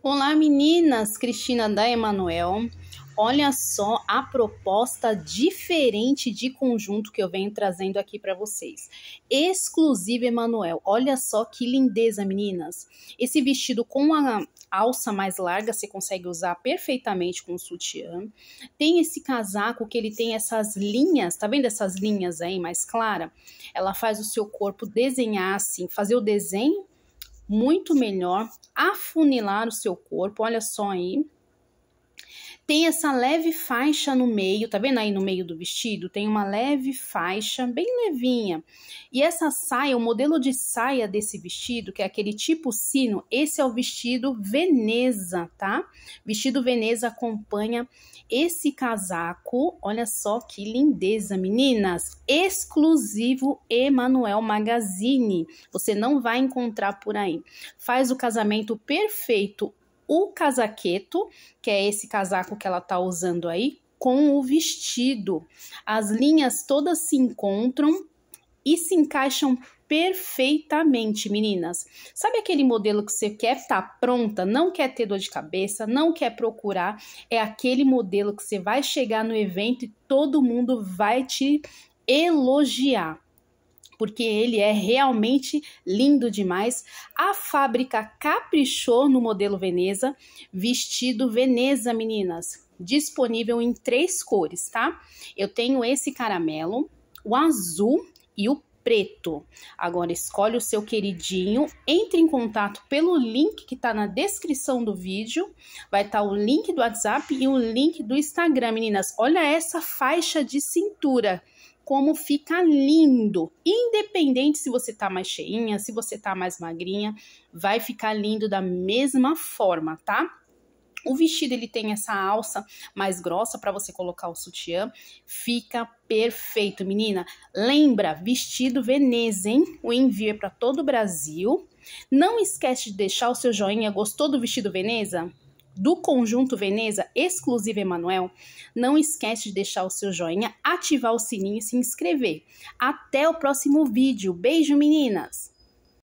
Olá meninas, Cristina da Emanuel. Olha só a proposta diferente de conjunto que eu venho trazendo aqui para vocês. Exclusiva Emanuel. Olha só que lindeza, meninas. Esse vestido com a alça mais larga você consegue usar perfeitamente com o sutiã. Tem esse casaco que ele tem essas linhas, tá vendo essas linhas aí mais clara? Ela faz o seu corpo desenhar assim, fazer o desenho muito melhor, afunilar o seu corpo. Olha só aí, tem essa leve faixa no meio, tá vendo aí no meio do vestido? Tem uma leve faixa, bem levinha. E essa saia, o modelo de saia desse vestido, que é aquele tipo sino, esse é o vestido Veneza, tá? Vestido Veneza acompanha esse casaco. Olha só que lindeza, meninas! Exclusivo Emanuel Magazine. Você não vai encontrar por aí. Faz o casamento perfeito o casaqueto, que é esse casaco que ela tá usando aí, com o vestido. As linhas todas se encontram e se encaixam perfeitamente, meninas. Sabe aquele modelo que você quer estar tá pronta, não quer ter dor de cabeça, não quer procurar? É aquele modelo que você vai chegar no evento e todo mundo vai te elogiar porque ele é realmente lindo demais. A fábrica caprichou no modelo Veneza, vestido Veneza, meninas, disponível em três cores, tá? Eu tenho esse caramelo, o azul e o preto. Agora escolhe o seu queridinho, entre em contato pelo link que tá na descrição do vídeo, vai estar tá o link do WhatsApp e o link do Instagram, meninas. Olha essa faixa de cintura como fica lindo. Independente se você tá mais cheinha, se você tá mais magrinha, vai ficar lindo da mesma forma, tá? O vestido ele tem essa alça mais grossa para você colocar o sutiã, fica perfeito, menina. Lembra, vestido Veneza, hein? O envio é para todo o Brasil. Não esquece de deixar o seu joinha. Gostou do vestido Veneza? do Conjunto Veneza, exclusivo Emanuel, não esquece de deixar o seu joinha, ativar o sininho e se inscrever. Até o próximo vídeo. Beijo, meninas!